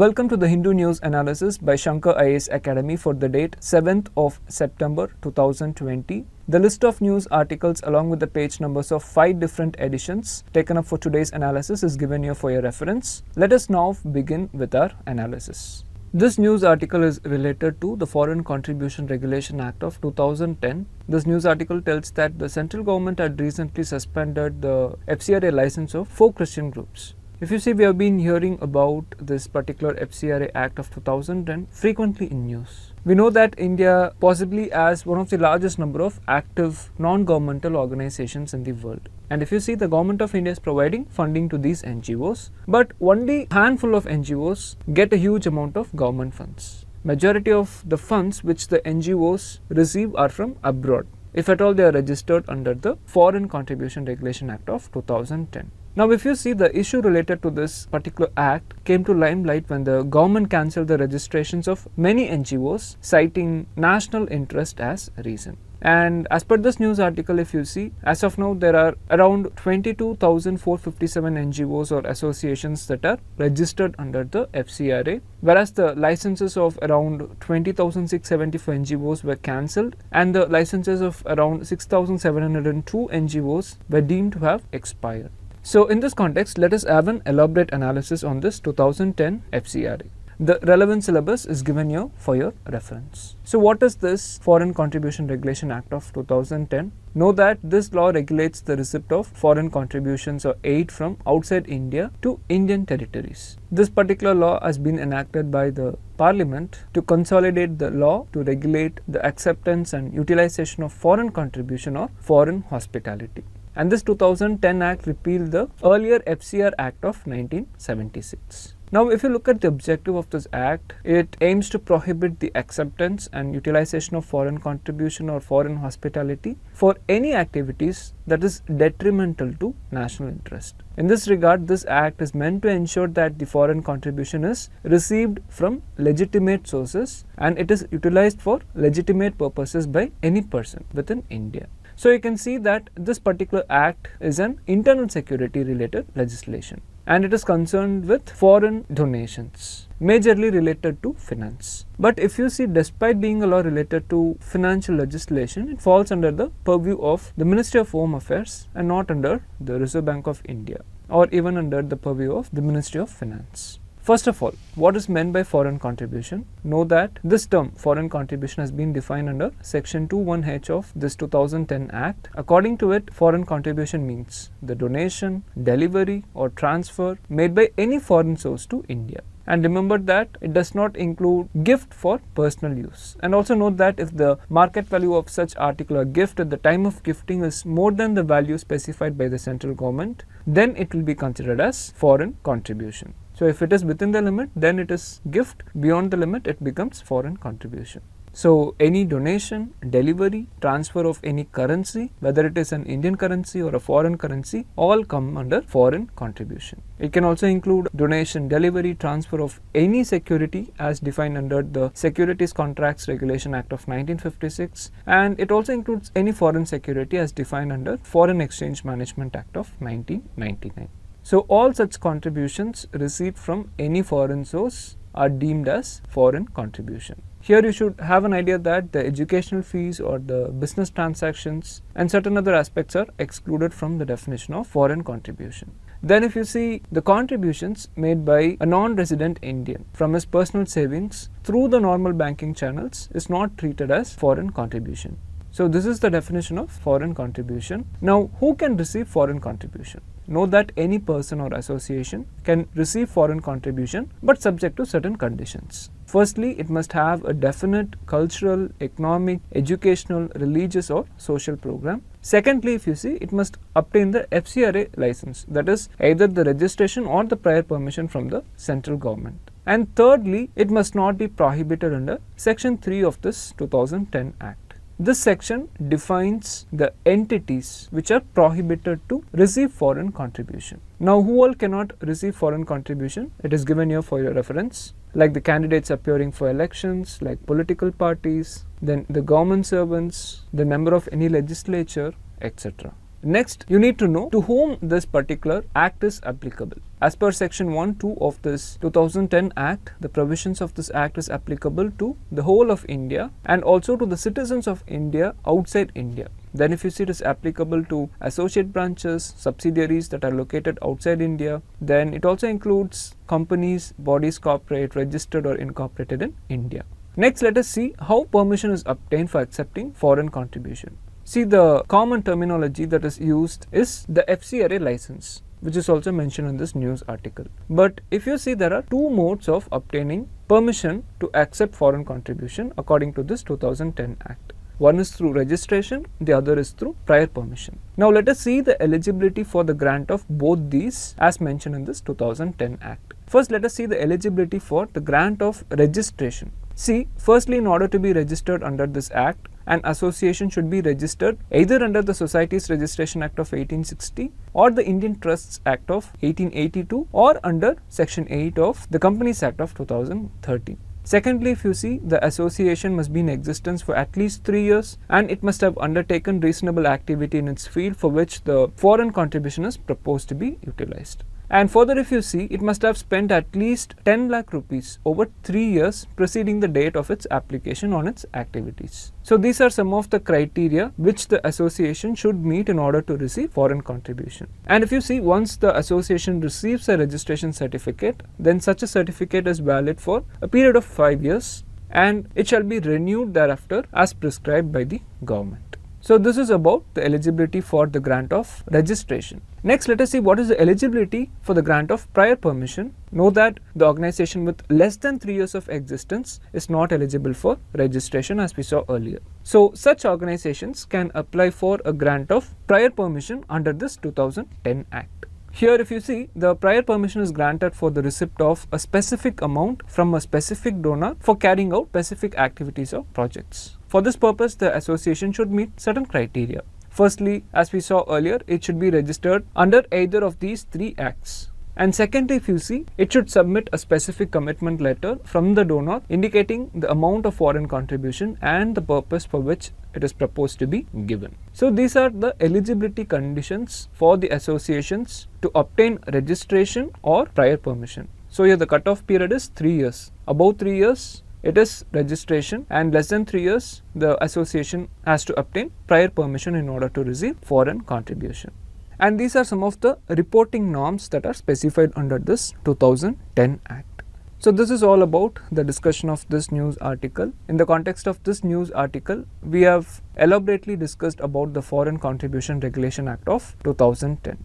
Welcome to the Hindu News Analysis by Shankar IAS Academy for the date 7th of September 2020. The list of news articles along with the page numbers of 5 different editions taken up for today's analysis is given here for your reference. Let us now begin with our analysis. This news article is related to the Foreign Contribution Regulation Act of 2010. This news article tells that the central government had recently suspended the FCRA license of four Christian groups. If you see, we have been hearing about this particular FCRA Act of 2000 and frequently in news. We know that India possibly has one of the largest number of active non-governmental organizations in the world. And if you see, the government of India is providing funding to these NGOs, but only handful of NGOs get a huge amount of government funds. Majority of the funds which the NGOs receive are from abroad, if at all they are registered under the Foreign Contribution Regulation Act of 2010. Now if you see the issue related to this particular act came to limelight when the government cancelled the registrations of many NGOs citing national interest as reason. And as per this news article, if you see, as of now, there are around 22,457 NGOs or associations that are registered under the FCRA, whereas the licenses of around 20,674 NGOs were cancelled, and the licenses of around 6,702 NGOs were deemed to have expired. So in this context, let us have an elaborate analysis on this 2010 FCRA. The relevant syllabus is given here for your reference. So what is this Foreign Contribution Regulation Act of 2010? Know that this law regulates the receipt of foreign contributions or aid from outside India to Indian territories. This particular law has been enacted by the Parliament to consolidate the law to regulate the acceptance and utilization of foreign contribution or foreign hospitality and this 2010 Act repealed the earlier FCR Act of 1976. Now, if you look at the objective of this act, it aims to prohibit the acceptance and utilization of foreign contribution or foreign hospitality for any activities that is detrimental to national interest. In this regard, this act is meant to ensure that the foreign contribution is received from legitimate sources and it is utilized for legitimate purposes by any person within India. So you can see that this particular act is an internal security related legislation and it is concerned with foreign donations majorly related to finance. But if you see despite being a law related to financial legislation, it falls under the purview of the Ministry of Home Affairs and not under the Reserve Bank of India or even under the purview of the Ministry of Finance. First of all, what is meant by foreign contribution? Know that this term foreign contribution has been defined under section 21h of this 2010 act. According to it, foreign contribution means the donation, delivery or transfer made by any foreign source to India. And remember that it does not include gift for personal use. And also note that if the market value of such article or gift at the time of gifting is more than the value specified by the central government, then it will be considered as foreign contribution. So, if it is within the limit then it is gift beyond the limit it becomes foreign contribution. So, any donation, delivery, transfer of any currency, whether it is an Indian currency or a foreign currency, all come under foreign contribution. It can also include donation, delivery, transfer of any security as defined under the Securities Contracts Regulation Act of 1956 and it also includes any foreign security as defined under Foreign Exchange Management Act of 1999. So all such contributions received from any foreign source are deemed as foreign contribution. Here you should have an idea that the educational fees or the business transactions and certain other aspects are excluded from the definition of foreign contribution. Then if you see the contributions made by a non-resident Indian from his personal savings through the normal banking channels is not treated as foreign contribution. So this is the definition of foreign contribution. Now who can receive foreign contribution? Know that any person or association can receive foreign contribution but subject to certain conditions. Firstly, it must have a definite cultural, economic, educational, religious or social program. Secondly, if you see, it must obtain the FCRA license, that is either the registration or the prior permission from the central government. And thirdly, it must not be prohibited under Section 3 of this 2010 Act. This section defines the entities which are prohibited to receive foreign contribution. Now, who all cannot receive foreign contribution? It is given here for your reference, like the candidates appearing for elections, like political parties, then the government servants, the member of any legislature, etc. Next, you need to know to whom this particular act is applicable. As per section 1.2 of this 2010 act, the provisions of this act is applicable to the whole of India and also to the citizens of India outside India. Then if you see it is applicable to associate branches, subsidiaries that are located outside India, then it also includes companies, bodies corporate registered or incorporated in India. Next, let us see how permission is obtained for accepting foreign contribution. See the common terminology that is used is the FC array license which is also mentioned in this news article. But if you see there are two modes of obtaining permission to accept foreign contribution according to this 2010 act. One is through registration, the other is through prior permission. Now let us see the eligibility for the grant of both these as mentioned in this 2010 Act. First let us see the eligibility for the grant of registration. See, firstly, in order to be registered under this act, an association should be registered either under the Societies Registration Act of 1860 or the Indian Trusts Act of 1882 or under Section 8 of the Companies Act of 2013. Secondly, if you see, the association must be in existence for at least three years and it must have undertaken reasonable activity in its field for which the foreign contribution is proposed to be utilized. And further if you see, it must have spent at least 10 lakh rupees over 3 years preceding the date of its application on its activities. So these are some of the criteria which the association should meet in order to receive foreign contribution. And if you see, once the association receives a registration certificate, then such a certificate is valid for a period of 5 years and it shall be renewed thereafter as prescribed by the government. So this is about the eligibility for the grant of registration. Next, let us see what is the eligibility for the grant of prior permission. Know that the organization with less than 3 years of existence is not eligible for registration as we saw earlier. So such organizations can apply for a grant of prior permission under this 2010 Act. Here if you see, the prior permission is granted for the receipt of a specific amount from a specific donor for carrying out specific activities or projects. For this purpose, the association should meet certain criteria. Firstly, as we saw earlier, it should be registered under either of these three acts. And second, if you see, it should submit a specific commitment letter from the donor indicating the amount of foreign contribution and the purpose for which it is proposed to be given. So these are the eligibility conditions for the associations to obtain registration or prior permission. So here the cutoff period is 3 years. Above 3 years, it is registration and less than 3 years the association has to obtain prior permission in order to receive foreign contribution. And these are some of the reporting norms that are specified under this 2010 Act. So this is all about the discussion of this news article. In the context of this news article, we have elaborately discussed about the Foreign Contribution Regulation Act of 2010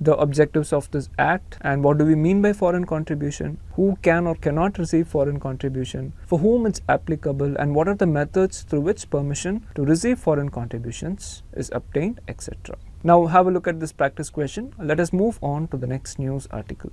the objectives of this act and what do we mean by foreign contribution, who can or cannot receive foreign contribution, for whom it's applicable, and what are the methods through which permission to receive foreign contributions is obtained, etc. Now, have a look at this practice question. Let us move on to the next news article.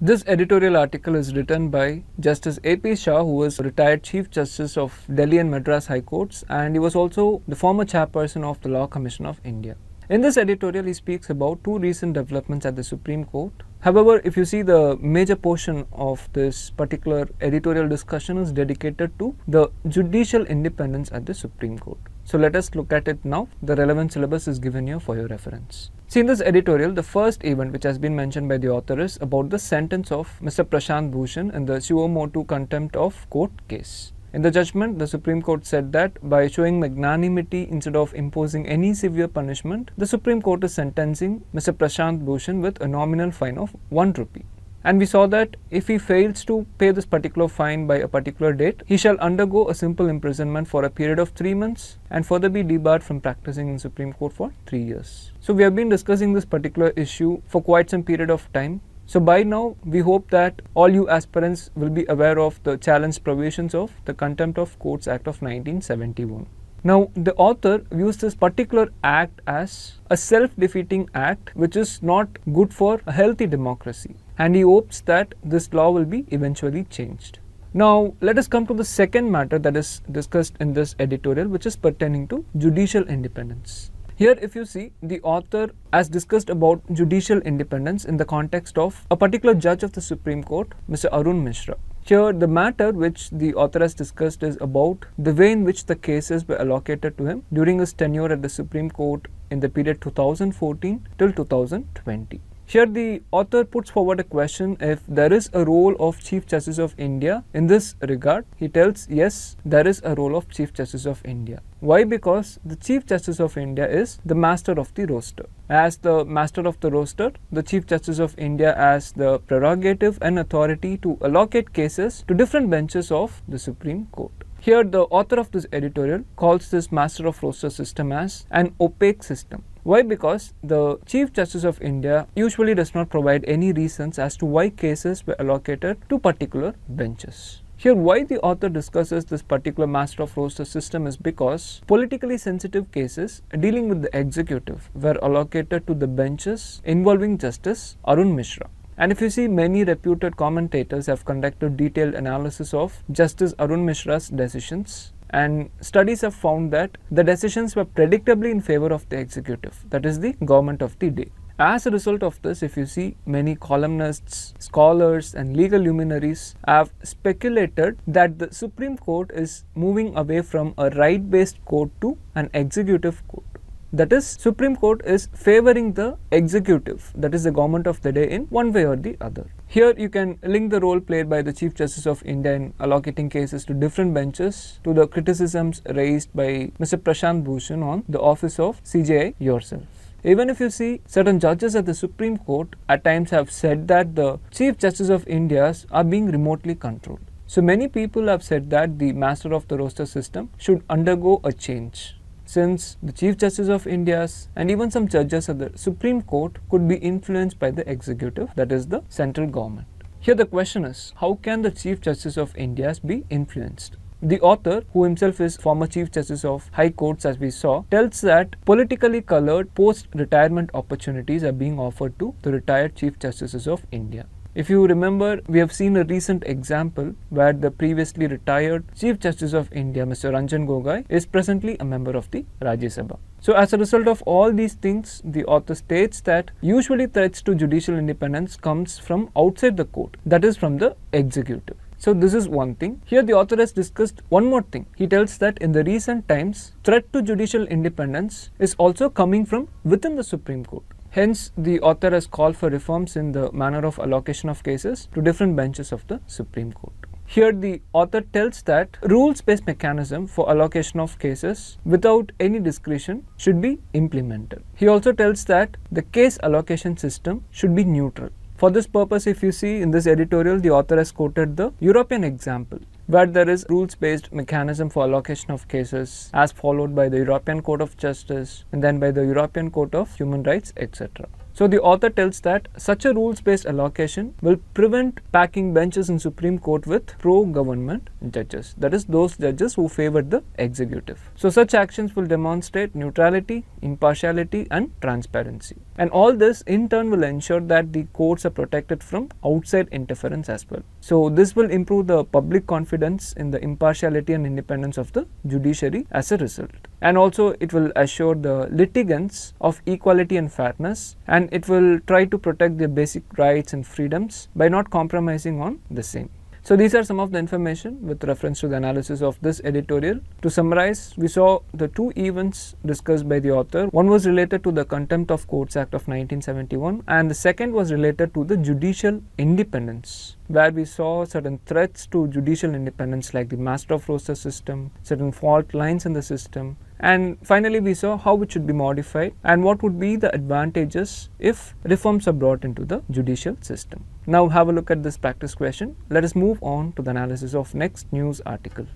This editorial article is written by Justice A.P. Shah, who was retired Chief Justice of Delhi and Madras High Courts, and he was also the former chairperson of the Law Commission of India. In this editorial, he speaks about two recent developments at the Supreme Court. However, if you see the major portion of this particular editorial discussion is dedicated to the judicial independence at the Supreme Court. So let us look at it now. The relevant syllabus is given here for your reference. See in this editorial, the first event which has been mentioned by the author is about the sentence of Mr. Prashant Bhushan in the Suomotu contempt of court case. In the judgment, the Supreme Court said that by showing magnanimity instead of imposing any severe punishment, the Supreme Court is sentencing Mr. Prashant Bhushan with a nominal fine of 1 rupee. And we saw that if he fails to pay this particular fine by a particular date, he shall undergo a simple imprisonment for a period of 3 months and further be debarred from practicing in Supreme Court for 3 years. So we have been discussing this particular issue for quite some period of time so by now we hope that all you aspirants will be aware of the challenge provisions of the Contempt of Courts Act of 1971. Now the author views this particular act as a self-defeating act which is not good for a healthy democracy and he hopes that this law will be eventually changed. Now let us come to the second matter that is discussed in this editorial which is pertaining to judicial independence. Here if you see the author has discussed about judicial independence in the context of a particular judge of the Supreme Court, Mr. Arun Mishra. Here, the matter which the author has discussed is about the way in which the cases were allocated to him during his tenure at the Supreme Court in the period 2014 till 2020. Here the author puts forward a question if there is a role of Chief Justice of India in this regard. He tells yes, there is a role of Chief Justice of India. Why? Because the Chief Justice of India is the master of the roster. As the master of the roster, the Chief Justice of India has the prerogative and authority to allocate cases to different benches of the Supreme Court. Here, the author of this editorial calls this master of roster system as an opaque system. Why? Because the Chief Justice of India usually does not provide any reasons as to why cases were allocated to particular benches. Here, why the author discusses this particular master of roster system is because politically sensitive cases dealing with the executive were allocated to the benches involving Justice Arun Mishra. And if you see, many reputed commentators have conducted detailed analysis of Justice Arun Mishra's decisions and studies have found that the decisions were predictably in favor of the executive, that is the government of the day. As a result of this, if you see many columnists, scholars, and legal luminaries have speculated that the Supreme Court is moving away from a right based court to an executive court. That is, Supreme Court is favoring the executive, that is the government of the day, in one way or the other. Here you can link the role played by the Chief Justice of India in allocating cases to different benches to the criticisms raised by Mr. Prashant Bhushan on the office of CJI yourself. Even if you see certain judges at the Supreme Court at times have said that the Chief Justice of India are being remotely controlled. So many people have said that the master of the roster system should undergo a change since the Chief Justice of India's and even some judges of the Supreme Court could be influenced by the executive, that is the central government. Here the question is, how can the Chief Justice of India's be influenced? The author, who himself is former Chief Justice of High Courts as we saw, tells that politically colored post-retirement opportunities are being offered to the retired Chief Justices of India. If you remember, we have seen a recent example where the previously retired Chief Justice of India, Mr. Ranjan Gogai, is presently a member of the Rajya Sabha. So, as a result of all these things, the author states that usually threats to judicial independence comes from outside the court, that is, from the executive. So this is one thing. Here the author has discussed one more thing. He tells that in the recent times, threat to judicial independence is also coming from within the Supreme Court. Hence, the author has called for reforms in the manner of allocation of cases to different benches of the Supreme Court. Here, the author tells that rules-based mechanism for allocation of cases without any discretion should be implemented. He also tells that the case allocation system should be neutral. For this purpose, if you see in this editorial, the author has quoted the European example where there is rules-based mechanism for allocation of cases as followed by the European Court of Justice and then by the European Court of Human Rights, etc. So the author tells that such a rules-based allocation will prevent packing benches in Supreme Court with pro-government judges, that is those judges who favor the executive. So such actions will demonstrate neutrality, impartiality and transparency. And all this in turn will ensure that the courts are protected from outside interference as well. So this will improve the public confidence in the impartiality and independence of the judiciary as a result and also it will assure the litigants of equality and fairness and it will try to protect their basic rights and freedoms by not compromising on the same. So these are some of the information with reference to the analysis of this editorial. To summarize, we saw the two events discussed by the author. One was related to the Contempt of Courts Act of 1971 and the second was related to the judicial independence where we saw certain threats to judicial independence like the master of roster system, certain fault lines in the system and finally, we saw how it should be modified and what would be the advantages if reforms are brought into the judicial system. Now have a look at this practice question. Let us move on to the analysis of next news article.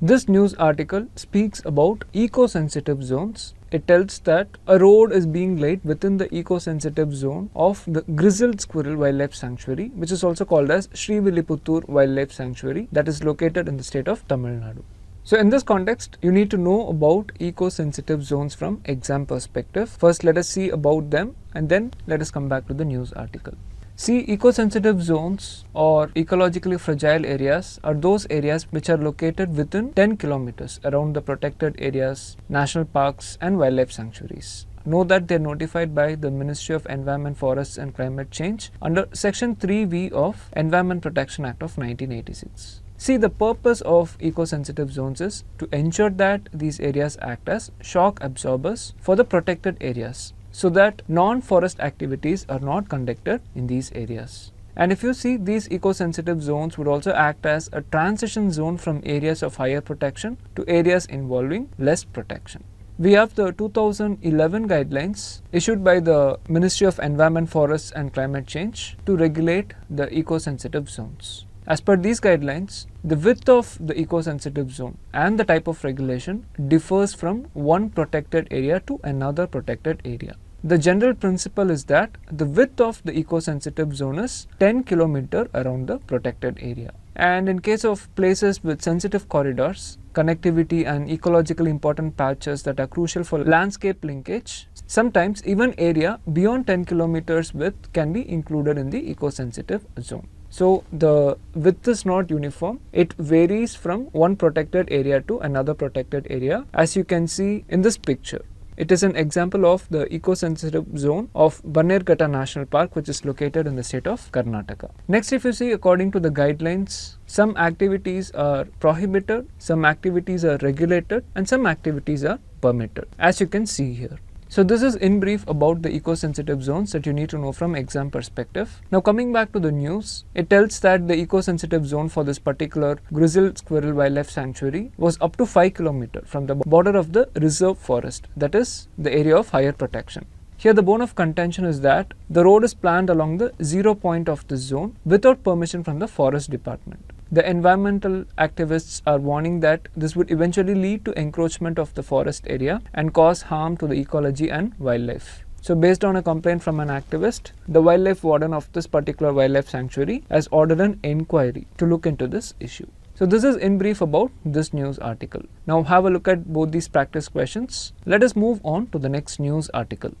This news article speaks about eco-sensitive zones. It tells that a road is being laid within the eco-sensitive zone of the Grizzled Squirrel Wildlife Sanctuary, which is also called as Sri Villiputtur Wildlife Sanctuary that is located in the state of Tamil Nadu. So in this context, you need to know about eco-sensitive zones from exam perspective. First, let us see about them and then let us come back to the news article. See, eco-sensitive zones or ecologically fragile areas are those areas which are located within 10 kilometers around the protected areas, national parks and wildlife sanctuaries. Know that they are notified by the Ministry of Environment, Forests and Climate Change under Section 3V of Environment Protection Act of 1986. See the purpose of eco-sensitive zones is to ensure that these areas act as shock absorbers for the protected areas so that non-forest activities are not conducted in these areas. And if you see these eco-sensitive zones would also act as a transition zone from areas of higher protection to areas involving less protection. We have the 2011 guidelines issued by the Ministry of Environment, Forests and Climate Change to regulate the eco-sensitive zones. As per these guidelines, the width of the eco-sensitive zone and the type of regulation differs from one protected area to another protected area. The general principle is that the width of the eco-sensitive zone is 10 km around the protected area. And in case of places with sensitive corridors, connectivity and ecologically important patches that are crucial for landscape linkage, sometimes even area beyond 10 km width can be included in the eco-sensitive zone. So, the width is not uniform. It varies from one protected area to another protected area as you can see in this picture. It is an example of the eco-sensitive zone of Banerghatta National Park which is located in the state of Karnataka. Next if you see according to the guidelines, some activities are prohibited, some activities are regulated and some activities are permitted as you can see here. So this is in brief about the eco-sensitive zones that you need to know from exam perspective. Now coming back to the news, it tells that the eco-sensitive zone for this particular grizzled squirrel wildlife sanctuary was up to 5 km from the border of the reserve forest, that is the area of higher protection. Here the bone of contention is that the road is planned along the zero point of this zone without permission from the forest department. The environmental activists are warning that this would eventually lead to encroachment of the forest area and cause harm to the ecology and wildlife. So based on a complaint from an activist, the wildlife warden of this particular wildlife sanctuary has ordered an inquiry to look into this issue. So this is in brief about this news article. Now have a look at both these practice questions. Let us move on to the next news article.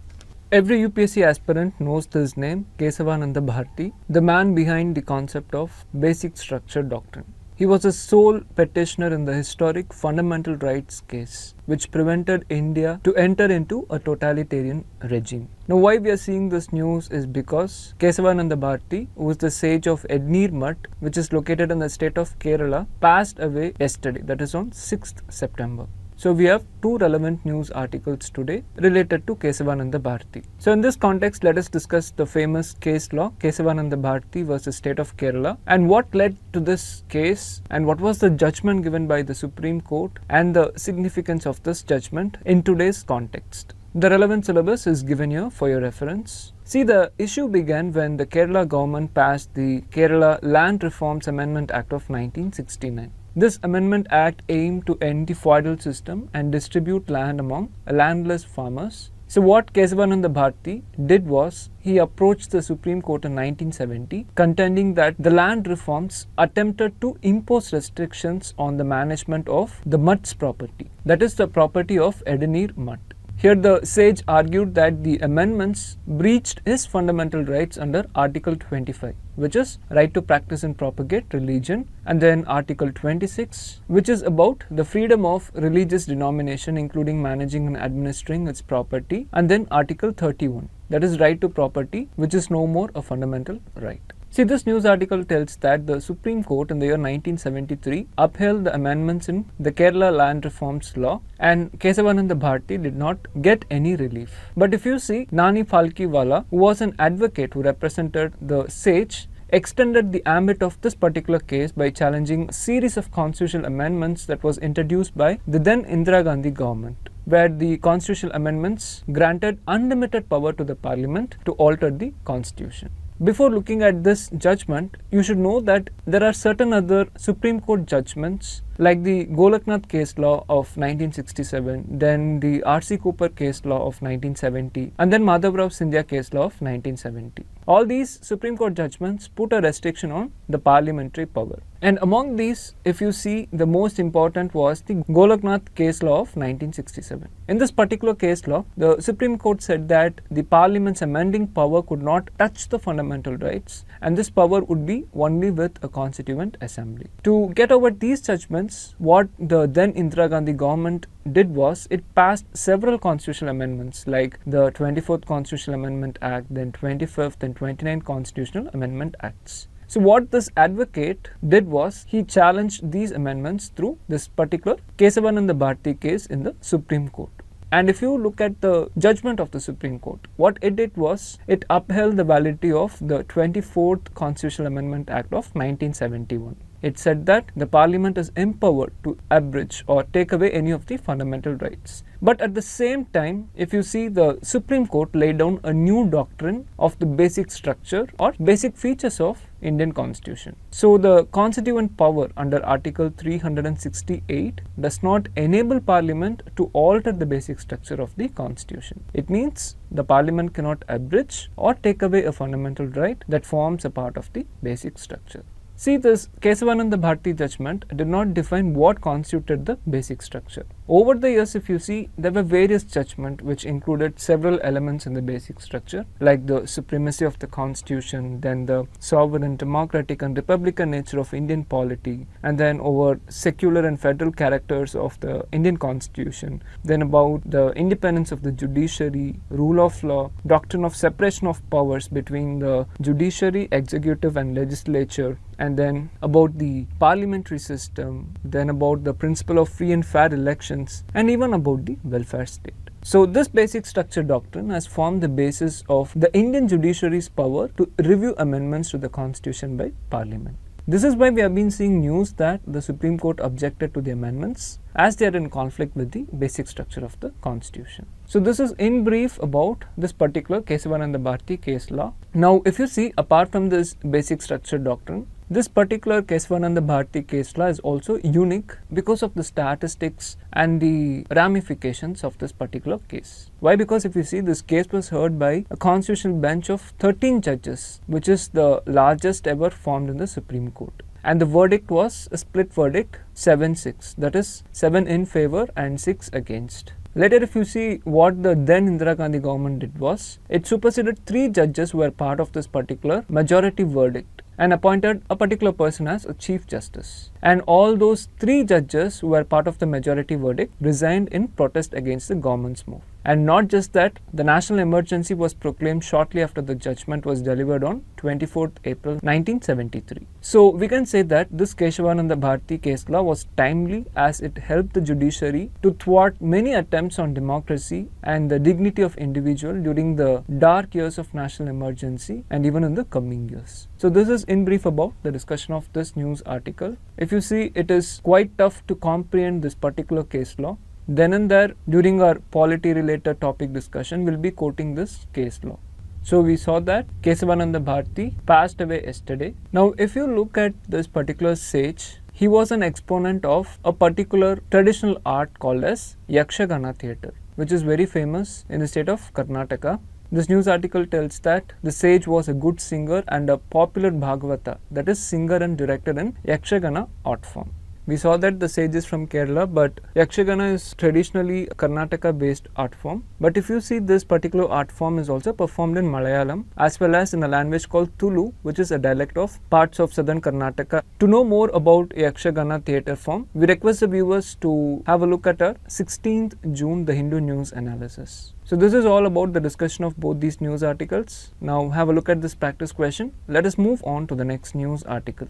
Every UPSC aspirant knows this name, Kesavananda Bharti, the man behind the concept of basic structure doctrine. He was a sole petitioner in the historic fundamental rights case, which prevented India to enter into a totalitarian regime. Now, why we are seeing this news is because Kesavananda Bharti, who is the sage of Ednir Mutt, which is located in the state of Kerala, passed away yesterday, that is on 6th September. So we have two relevant news articles today related to Kesavananda Bharati. So in this context, let us discuss the famous case law Kesavananda Bharati versus State of Kerala and what led to this case and what was the judgment given by the Supreme Court and the significance of this judgment in today's context. The relevant syllabus is given here for your reference. See, the issue began when the Kerala government passed the Kerala Land Reforms Amendment Act of 1969. This Amendment Act aimed to end the feudal system and distribute land among landless farmers. So what Kesavananda Bharti did was he approached the Supreme Court in 1970 contending that the land reforms attempted to impose restrictions on the management of the mutt's property that is the property of Edenir Mutt. Here the sage argued that the amendments breached his fundamental rights under Article 25 which is right to practice and propagate religion and then article 26 which is about the freedom of religious denomination including managing and administering its property and then article 31 that is right to property which is no more a fundamental right See, this news article tells that the Supreme Court in the year 1973 upheld the amendments in the Kerala Land Reforms Law and Kesavananda Bharti did not get any relief. But if you see, Nani Falkiwala, who was an advocate who represented the sage, extended the ambit of this particular case by challenging a series of constitutional amendments that was introduced by the then Indira Gandhi government where the constitutional amendments granted unlimited power to the parliament to alter the constitution. Before looking at this judgment, you should know that there are certain other Supreme Court judgments like the Golaknath case law of 1967, then the R.C. Cooper case law of 1970, and then Madhav Rao Sindhya case law of 1970. All these Supreme Court judgments put a restriction on the parliamentary power. And among these, if you see, the most important was the Golaknath case law of 1967. In this particular case law, the Supreme Court said that the parliament's amending power could not touch the fundamental rights, and this power would be only with a constituent assembly. To get over these judgments, what the then Indira Gandhi government did was it passed several constitutional amendments like the 24th Constitutional Amendment Act, then 25th and 29th Constitutional Amendment Acts. So what this advocate did was he challenged these amendments through this particular Kesavananda Bharti case in the Supreme Court. And if you look at the judgment of the Supreme Court, what it did was it upheld the validity of the 24th Constitutional Amendment Act of 1971. It said that the parliament is empowered to abridge or take away any of the fundamental rights. But at the same time, if you see the Supreme Court laid down a new doctrine of the basic structure or basic features of Indian constitution. So the constituent power under article 368 does not enable parliament to alter the basic structure of the constitution. It means the parliament cannot abridge or take away a fundamental right that forms a part of the basic structure. See this Kesavananda Bharti judgment did not define what constituted the basic structure. Over the years, if you see, there were various judgments which included several elements in the basic structure, like the supremacy of the constitution, then the sovereign, democratic, and republican nature of Indian polity, and then over secular and federal characters of the Indian constitution, then about the independence of the judiciary, rule of law, doctrine of separation of powers between the judiciary, executive, and legislature, and then about the parliamentary system, then about the principle of free and fair elections and even about the welfare state. So, this basic structure doctrine has formed the basis of the Indian judiciary's power to review amendments to the constitution by parliament. This is why we have been seeing news that the Supreme Court objected to the amendments as they are in conflict with the basic structure of the constitution. So this is in brief about this particular Kesavananda Bharti case law. Now if you see apart from this basic structure doctrine, this particular Keswananda Bharti case law is also unique because of the statistics and the ramifications of this particular case. Why? Because if you see, this case was heard by a constitutional bench of 13 judges, which is the largest ever formed in the Supreme Court. And the verdict was a split verdict 7 6, that is, 7 in favor and 6 against. Later, if you see what the then Indira Gandhi government did was, it superseded three judges who were part of this particular majority verdict and appointed a particular person as a Chief Justice. And all those three judges who were part of the majority verdict resigned in protest against the government's move. And not just that, the national emergency was proclaimed shortly after the judgment was delivered on 24th April 1973. So we can say that this Keshavananda Bharti case law was timely as it helped the judiciary to thwart many attempts on democracy and the dignity of individual during the dark years of national emergency and even in the coming years. So this is in brief about the discussion of this news article. If you see, it is quite tough to comprehend this particular case law then and there during our polity related topic discussion we'll be quoting this case law. So we saw that Kesavananda Bharti passed away yesterday. Now if you look at this particular sage, he was an exponent of a particular traditional art called as Yakshagana theatre which is very famous in the state of Karnataka. This news article tells that the sage was a good singer and a popular Bhagavata that is singer and director in Yakshagana art form. We saw that the sage is from Kerala, but Yakshagana is traditionally Karnataka based art form. But if you see this particular art form is also performed in Malayalam as well as in a language called Tulu, which is a dialect of parts of southern Karnataka. To know more about Yakshagana theatre form, we request the viewers to have a look at our 16th June The Hindu News analysis. So this is all about the discussion of both these news articles. Now have a look at this practice question. Let us move on to the next news article.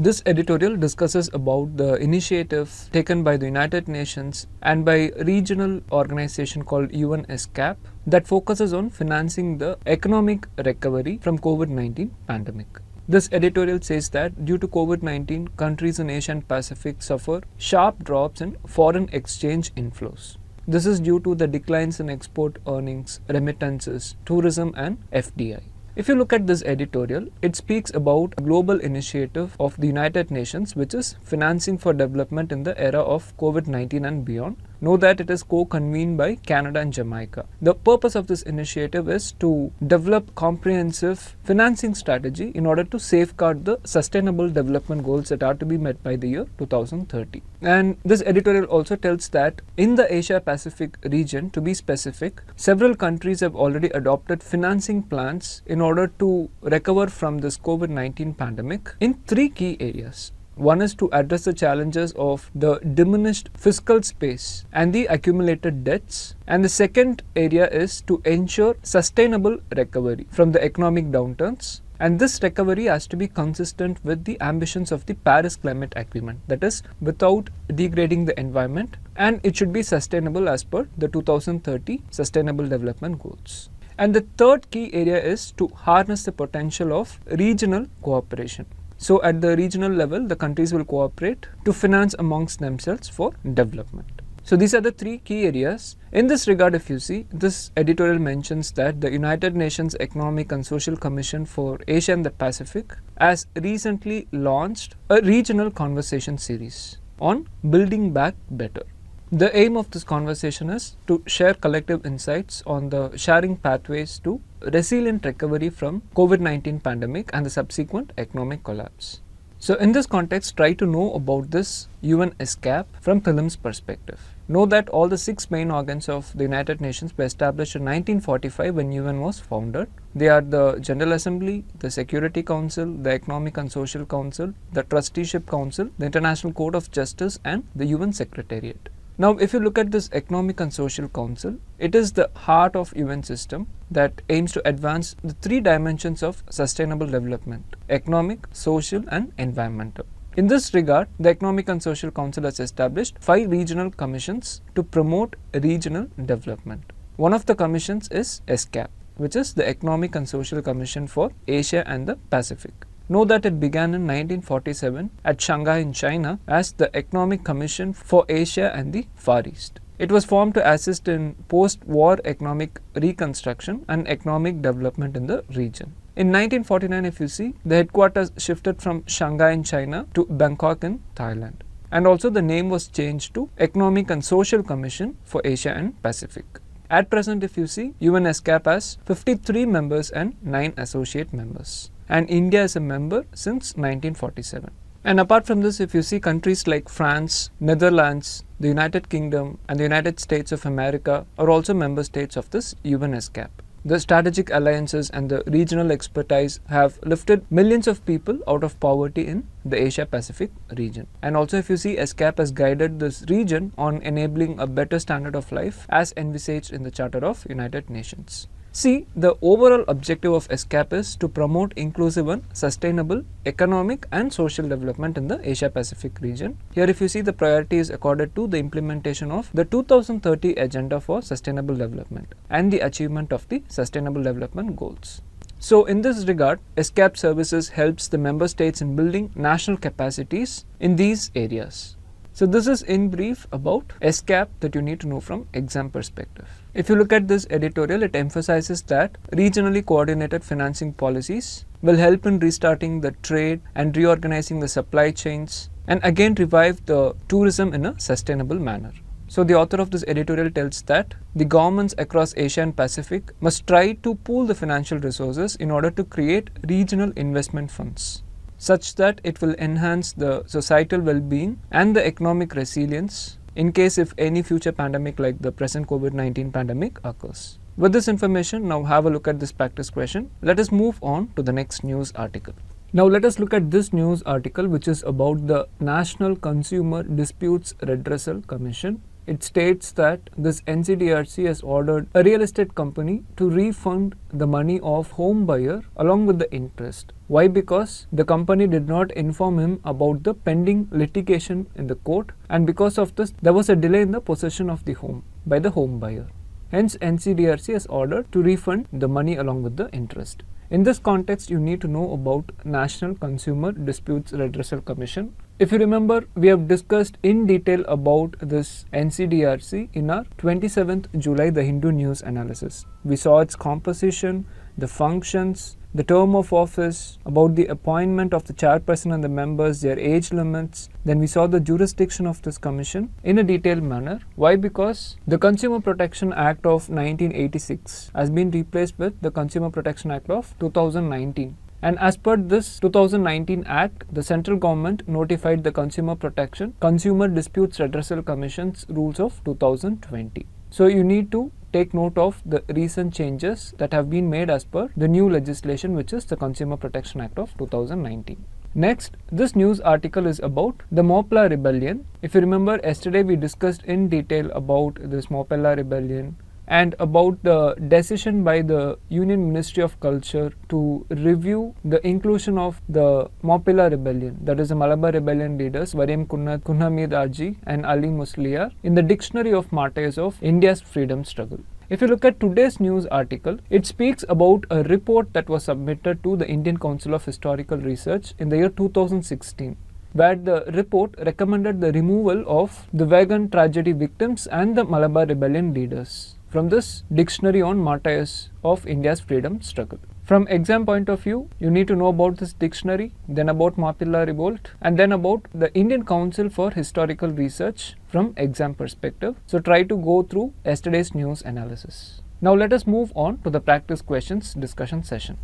This editorial discusses about the initiative taken by the United Nations and by regional organization called UNSCAP that focuses on financing the economic recovery from COVID-19 pandemic. This editorial says that due to COVID-19, countries in Asia and Pacific suffer sharp drops in foreign exchange inflows. This is due to the declines in export earnings, remittances, tourism and FDI. If you look at this editorial, it speaks about a global initiative of the United Nations, which is financing for development in the era of COVID-19 and beyond know that it is co-convened by Canada and Jamaica. The purpose of this initiative is to develop comprehensive financing strategy in order to safeguard the sustainable development goals that are to be met by the year 2030. And this editorial also tells that in the Asia Pacific region, to be specific, several countries have already adopted financing plans in order to recover from this COVID 19 pandemic in three key areas. One is to address the challenges of the diminished fiscal space and the accumulated debts. And the second area is to ensure sustainable recovery from the economic downturns and this recovery has to be consistent with the ambitions of the Paris Climate Agreement, that is, without degrading the environment, and it should be sustainable as per the 2030 Sustainable Development Goals. And the third key area is to harness the potential of regional cooperation. So at the regional level, the countries will cooperate to finance amongst themselves for development. So these are the three key areas. In this regard, if you see, this editorial mentions that the United Nations Economic and Social Commission for Asia and the Pacific has recently launched a regional conversation series on building back better. The aim of this conversation is to share collective insights on the sharing pathways to resilient recovery from COVID-19 pandemic and the subsequent economic collapse. So in this context, try to know about this UN SCAP from Pillim's perspective. Know that all the six main organs of the United Nations were established in 1945 when UN was founded. They are the General Assembly, the Security Council, the Economic and Social Council, the Trusteeship Council, the International Court of Justice and the UN Secretariat. Now, if you look at this Economic and Social Council, it is the heart of UN system that aims to advance the three dimensions of sustainable development, economic, social and environmental. In this regard, the Economic and Social Council has established five regional commissions to promote regional development. One of the commissions is ESCAP, which is the Economic and Social Commission for Asia and the Pacific know that it began in 1947 at Shanghai in China as the Economic Commission for Asia and the Far East. It was formed to assist in post war economic reconstruction and economic development in the region. In 1949, if you see, the headquarters shifted from Shanghai in China to Bangkok in Thailand. And also, the name was changed to Economic and Social Commission for Asia and Pacific. At present, if you see, UNSCAP has 53 members and 9 associate members and India is a member since 1947. And apart from this, if you see countries like France, Netherlands, the United Kingdom, and the United States of America are also member states of this UNSCAP. The strategic alliances and the regional expertise have lifted millions of people out of poverty in the Asia Pacific region. And also, if you see, SCAP has guided this region on enabling a better standard of life as envisaged in the Charter of United Nations. See, the overall objective of SCAP is to promote inclusive and sustainable economic and social development in the Asia Pacific region. Here if you see the priority is accorded to the implementation of the 2030 Agenda for Sustainable Development and the achievement of the Sustainable Development Goals. So in this regard, SCAP services helps the member states in building national capacities in these areas. So this is in brief about SCAP that you need to know from exam perspective. If you look at this editorial, it emphasizes that regionally coordinated financing policies will help in restarting the trade and reorganizing the supply chains and again revive the tourism in a sustainable manner. So the author of this editorial tells that the governments across Asia and Pacific must try to pool the financial resources in order to create regional investment funds such that it will enhance the societal well-being and the economic resilience in case if any future pandemic like the present COVID-19 pandemic occurs. With this information, now have a look at this practice question. Let us move on to the next news article. Now let us look at this news article which is about the National Consumer Disputes Redressal Commission it states that this NCDRC has ordered a real estate company to refund the money of home buyer along with the interest. Why? Because the company did not inform him about the pending litigation in the court and because of this there was a delay in the possession of the home by the home buyer. Hence NCDRC has ordered to refund the money along with the interest. In this context, you need to know about National Consumer Disputes Redressal Commission if you remember, we have discussed in detail about this NCDRC in our 27th July The Hindu News analysis. We saw its composition, the functions, the term of office, about the appointment of the chairperson and the members, their age limits. Then we saw the jurisdiction of this commission in a detailed manner. Why? Because the Consumer Protection Act of 1986 has been replaced with the Consumer Protection Act of 2019. And as per this 2019 Act, the central government notified the Consumer Protection Consumer Disputes Redressal Commission's rules of 2020. So you need to take note of the recent changes that have been made as per the new legislation which is the Consumer Protection Act of 2019. Next, this news article is about the Mopla rebellion. If you remember yesterday we discussed in detail about this Mopla rebellion, and about the decision by the Union Ministry of Culture to review the inclusion of the Mopila rebellion, that is the Malabar rebellion leaders Variam Kunnamir Raji and Ali Musliar, in the Dictionary of Martyrs of India's Freedom Struggle. If you look at today's news article, it speaks about a report that was submitted to the Indian Council of Historical Research in the year 2016 where the report recommended the removal of the wagon tragedy victims and the Malabar rebellion leaders from this dictionary on martyrs of India's freedom struggle. From exam point of view, you need to know about this dictionary, then about Mapilla Revolt, and then about the Indian Council for Historical Research from exam perspective. So try to go through yesterday's news analysis. Now let us move on to the practice questions discussion session.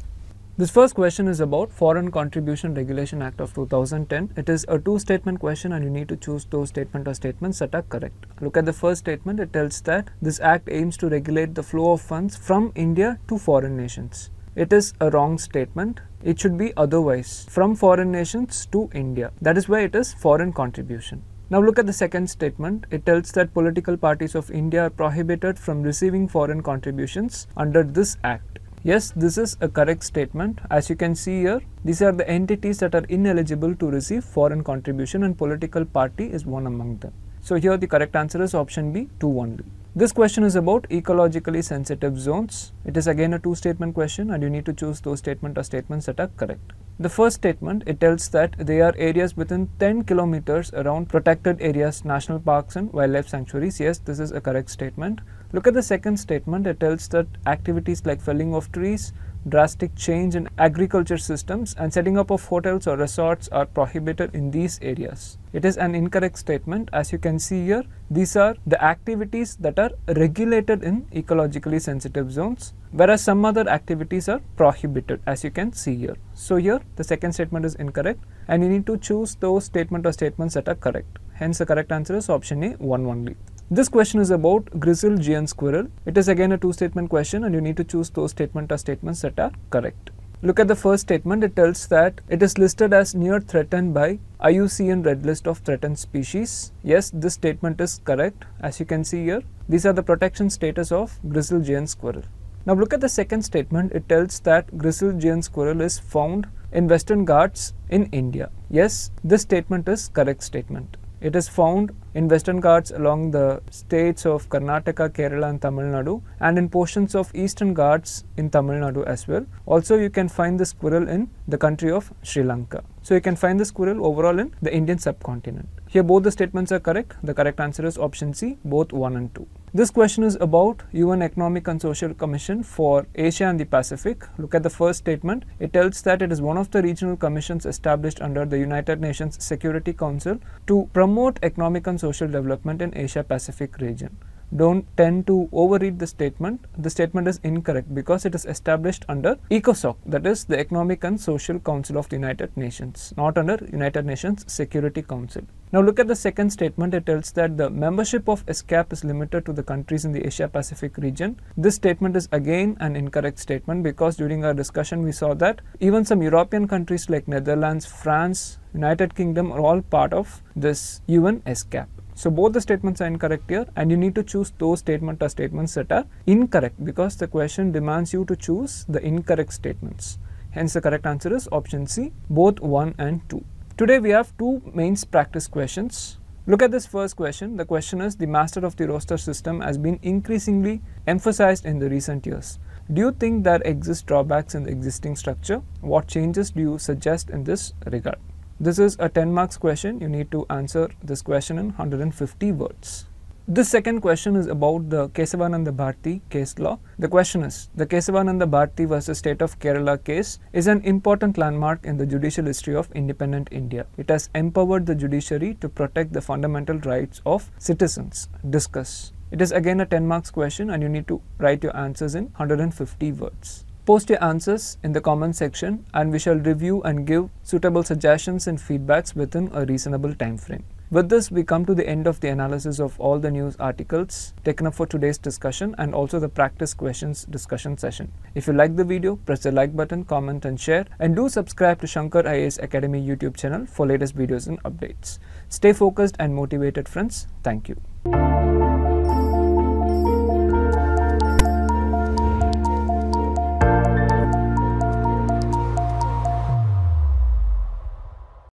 This first question is about Foreign Contribution Regulation Act of 2010. It is a two statement question and you need to choose two statement or statements that are correct. Look at the first statement. It tells that this act aims to regulate the flow of funds from India to foreign nations. It is a wrong statement. It should be otherwise from foreign nations to India. That is why it is foreign contribution. Now look at the second statement. It tells that political parties of India are prohibited from receiving foreign contributions under this act. Yes, this is a correct statement. As you can see here, these are the entities that are ineligible to receive foreign contribution and political party is one among them. So here the correct answer is option B, 2 only. This question is about ecologically sensitive zones. It is again a two statement question and you need to choose those statement or statements that are correct. The first statement, it tells that they are areas within 10 kilometers around protected areas, national parks and wildlife sanctuaries. Yes, this is a correct statement. Look at the second statement. It tells that activities like felling of trees, drastic change in agriculture systems and setting up of hotels or resorts are prohibited in these areas. It is an incorrect statement. As you can see here, these are the activities that are regulated in ecologically sensitive zones, whereas some other activities are prohibited, as you can see here. So here, the second statement is incorrect and you need to choose those statement or statements that are correct. Hence, the correct answer is option A, 1 only. This question is about grizzled giant squirrel. It is again a two statement question and you need to choose those statement or statements that are correct. Look at the first statement, it tells that it is listed as near threatened by IUCN Red List of Threatened Species. Yes, this statement is correct. As you can see here, these are the protection status of grizzled giant squirrel. Now look at the second statement, it tells that grizzled giant squirrel is found in Western Ghats in India. Yes, this statement is correct statement. It is found in western Ghats along the states of Karnataka, Kerala and Tamil Nadu and in portions of eastern Ghats in Tamil Nadu as well. Also you can find the squirrel in the country of Sri Lanka. So you can find the squirrel overall in the Indian subcontinent. Here both the statements are correct. The correct answer is option C, both 1 and 2. This question is about UN Economic and Social Commission for Asia and the Pacific. Look at the first statement. It tells that it is one of the regional commissions established under the United Nations Security Council to promote economic and social development in Asia Pacific region don't tend to overread the statement. The statement is incorrect because it is established under ECOSOC, that is the Economic and Social Council of the United Nations, not under United Nations Security Council. Now look at the second statement. It tells that the membership of ESCAP is limited to the countries in the Asia Pacific region. This statement is again an incorrect statement because during our discussion we saw that even some European countries like Netherlands, France, United Kingdom are all part of this UN ESCAP. So both the statements are incorrect here and you need to choose those statement or statements that are incorrect because the question demands you to choose the incorrect statements. Hence the correct answer is option C, both 1 and 2. Today we have two mains practice questions. Look at this first question. The question is the master of the roster system has been increasingly emphasized in the recent years. Do you think there exist drawbacks in the existing structure? What changes do you suggest in this regard? This is a 10 marks question. You need to answer this question in 150 words. This second question is about the Kesavananda Bharti case law. The question is The Kesavananda Bharti versus State of Kerala case is an important landmark in the judicial history of independent India. It has empowered the judiciary to protect the fundamental rights of citizens. Discuss. It is again a 10 marks question and you need to write your answers in 150 words. Post your answers in the comment section and we shall review and give suitable suggestions and feedbacks within a reasonable time frame. With this, we come to the end of the analysis of all the news articles taken up for today's discussion and also the practice questions discussion session. If you like the video, press the like button, comment and share and do subscribe to Shankar IAS Academy YouTube channel for latest videos and updates. Stay focused and motivated friends. Thank you.